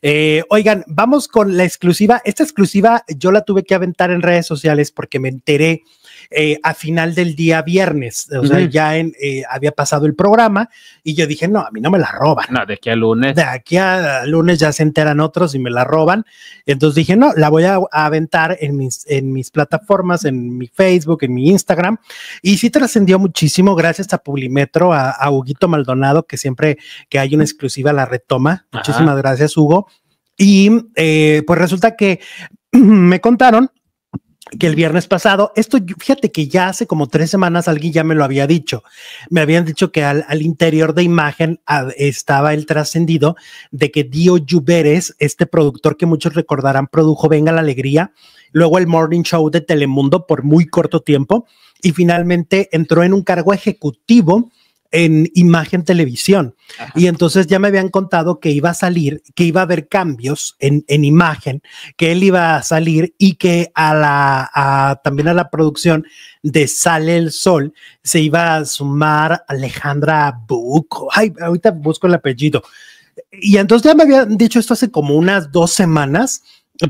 Eh, oigan, vamos con la exclusiva. Esta exclusiva yo la tuve que aventar en redes sociales porque me enteré eh, a final del día viernes, o sea, ya en, eh, había pasado el programa y yo dije, no, a mí no me la roban. No, de aquí a lunes. De aquí a lunes ya se enteran otros y me la roban. Entonces dije, no, la voy a, aventar en mis, en mis plataformas, en mi Facebook, en mi Instagram. Y sí trascendió muchísimo gracias a Publimetro, a, Huguito Maldonado, que siempre que hay una exclusiva la retoma. Muchísimas gracias, Hugo. Y eh, pues resulta que me contaron que el viernes pasado, esto fíjate que ya hace como tres semanas alguien ya me lo había dicho, me habían dicho que al, interior de imagen ah, estaba el trascendido de que Dio Lluveres, este productor que muchos recordarán, produjo Venga la Alegría, luego el Morning Show de Telemundo por muy corto tiempo y finalmente entró en un cargo ejecutivo en imagen televisión. Y entonces ya me habían contado que iba a salir, que iba a haber cambios en, imagen, que él iba a salir y que a la, también a la producción de Sale el Sol se iba a sumar Alejandra Buco. Ay, ahorita busco el apellido. Y entonces ya me habían dicho esto hace como unas dos semanas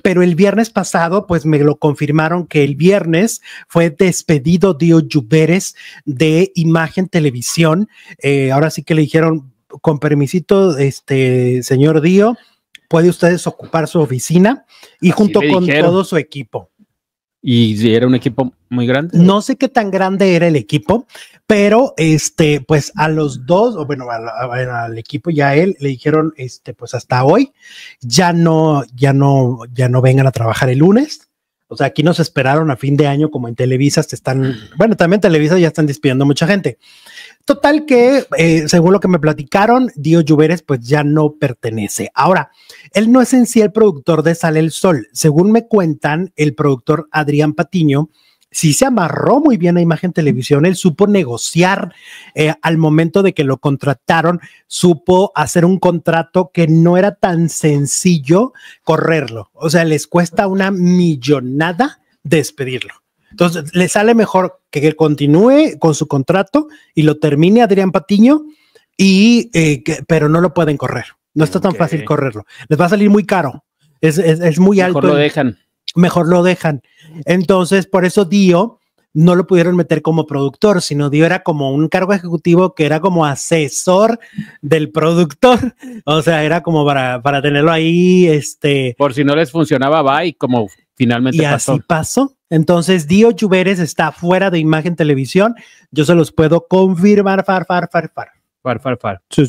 pero el viernes pasado, pues me lo confirmaron que el viernes fue despedido Dio Lluveres de Imagen Televisión. Eh, ahora sí que le dijeron, con permisito, este señor Dio, puede ustedes ocupar su oficina y junto con todo su equipo y era un equipo muy grande. No sé qué tan grande era el equipo, pero este, pues a los dos, o bueno, al, al equipo ya él le dijeron, este, pues hasta hoy ya no, ya no, ya no vengan a trabajar el lunes o sea, aquí nos esperaron a fin de año, como en Televisa, te están, bueno, también Televisa ya están despidiendo mucha gente. Total que, eh, según lo que me platicaron, Dio Lluveres pues ya no pertenece. Ahora, él no es en sí el productor de Sale el Sol. Según me cuentan, el productor Adrián Patiño si se amarró muy bien a imagen televisión, él supo negociar eh, al momento de que lo contrataron, supo hacer un contrato que no era tan sencillo correrlo. O sea, les cuesta una millonada despedirlo. Entonces, le sale mejor que continúe con su contrato y lo termine Adrián Patiño, y, eh, pero no lo pueden correr. No está tan fácil correrlo. Les va a salir muy caro. Es, es, muy Mejor alto. lo dejan mejor lo dejan. Entonces, por eso Dio no lo pudieron meter como productor, sino Dio era como un cargo ejecutivo que era como asesor del productor, o sea, era como para, para tenerlo ahí, este... Por si no les funcionaba, va y como finalmente y así pasó. Entonces, Dio Lluveres está fuera de Imagen Televisión, yo se los puedo confirmar, far, far, far, far. Far, far, far.